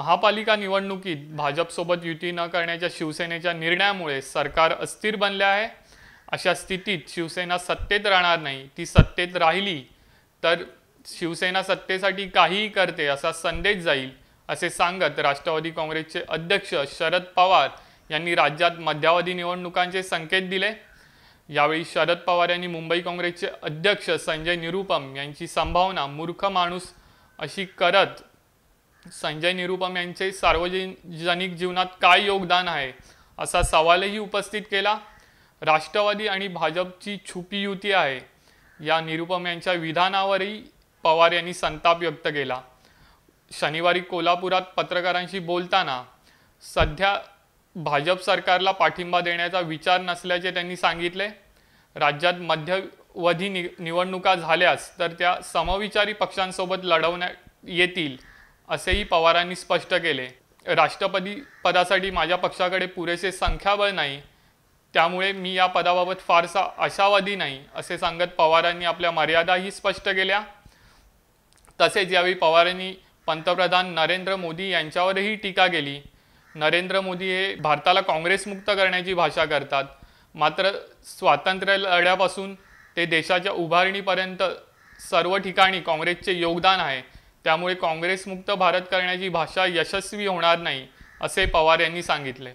महापालिका निवडणुकीत भाजपसोबत युती न करण्याच्या शिवसेनेच्या निर्णयामुळे सरकार अस्थिर बनले आहे अशा स्थितीत शिवसेना सत्तेत राहणार नाही ती सत्तेत राहिली तर शिवसेना सत्तेसाठी काहीही करते असा संदेश जाईल असे सांगत राष्ट्रवादी काँग्रेसचे अध्यक्ष शरद पवार यांनी राज्यात मध्यावधी निवडणुकांचे संकेत दिले यावेळी शरद पवार यांनी मुंबई काँग्रेसचे अध्यक्ष संजय निरुपम यांची संभावना मूर्ख माणूस अशी करत संजय निरुपम यांचे सार्वजनिक जीवनात काय योगदान आहे असा सवालही उपस्थित केला राष्ट्रवादी आणि भाजपची छुपी युती आहे या निरुपम यांच्या विधानावरही पवार यांनी संताप व्यक्त केला शनिवारी कोल्हापुरात पत्रकारांशी बोलताना सध्या भाजप सरकारला पाठिंबा देण्याचा विचार नसल्याचे त्यांनी सांगितले राज्यात मध्यवधी नि निवडणुका झाल्यास तर त्या समविचारी पक्षांसोबत लढवण्यात येतील असेही पवारांनी स्पष्ट केले राष्ट्रपती पदासाठी माझ्या पक्षाकडे पुरेसे संख्याबळ नाही त्यामुळे मी या पदाबाबत फारसा आशावादी नाही असे सांगत पवारांनी आपल्या मर्यादाही स्पष्ट केल्या तसेच यावेळी पवारांनी पंतप्रधान नरेंद्र मोदी यांच्यावरही टीका केली नरेंद्र मोदी हे भारताला काँग्रेसमुक्त करण्याची भाषा करतात मात्र स्वातंत्र्य लढ्यापासून ते देशाच्या उभारणीपर्यंत सर्व ठिकाणी काँग्रेसचे योगदान आहे त्यामुळे काँग्रेसमुक्त भारत करण्याची भाषा यशस्वी होणार नाही असे पवार यांनी सांगितले